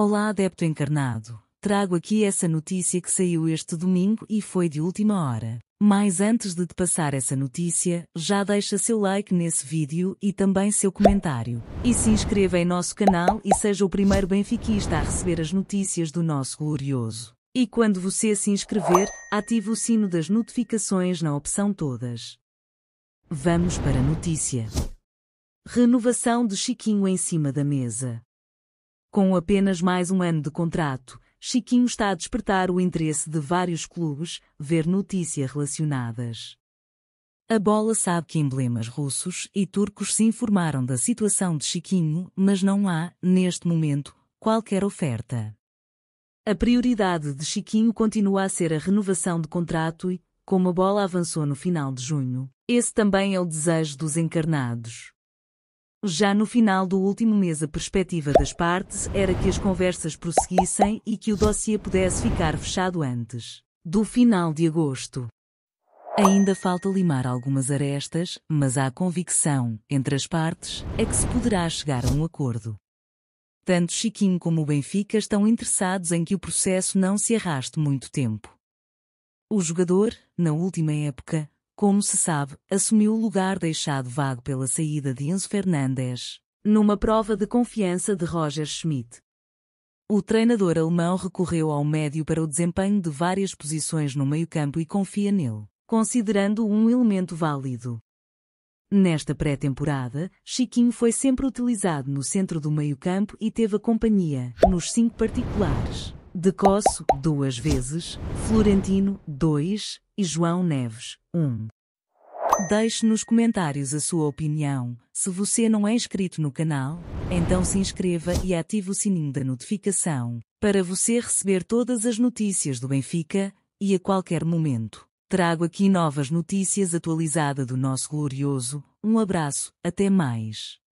Olá, adepto encarnado. Trago aqui essa notícia que saiu este domingo e foi de última hora. Mas antes de te passar essa notícia, já deixa seu like nesse vídeo e também seu comentário. E se inscreva em nosso canal e seja o primeiro benfiquista a receber as notícias do nosso glorioso. E quando você se inscrever, ative o sino das notificações na opção Todas. Vamos para a notícia. Renovação de Chiquinho em cima da mesa. Com apenas mais um ano de contrato, Chiquinho está a despertar o interesse de vários clubes ver notícias relacionadas. A bola sabe que emblemas russos e turcos se informaram da situação de Chiquinho, mas não há, neste momento, qualquer oferta. A prioridade de Chiquinho continua a ser a renovação de contrato e, como a bola avançou no final de junho, esse também é o desejo dos encarnados. Já no final do último mês, a perspectiva das partes era que as conversas prosseguissem e que o dossiê pudesse ficar fechado antes do final de agosto. Ainda falta limar algumas arestas, mas há convicção, entre as partes, é que se poderá chegar a um acordo. Tanto Chiquinho como o Benfica estão interessados em que o processo não se arraste muito tempo. O jogador, na última época, como se sabe, assumiu o lugar deixado vago pela saída de Enzo Fernandes, numa prova de confiança de Roger Schmidt. O treinador alemão recorreu ao médio para o desempenho de várias posições no meio-campo e confia nele, considerando o um elemento válido. Nesta pré-temporada, Chiquinho foi sempre utilizado no centro do meio-campo e teve a companhia nos cinco particulares. De Cosso, duas vezes, Florentino, dois, e João Neves, um. Deixe nos comentários a sua opinião. Se você não é inscrito no canal, então se inscreva e ative o sininho da notificação para você receber todas as notícias do Benfica e a qualquer momento. Trago aqui novas notícias atualizadas do nosso glorioso. Um abraço, até mais.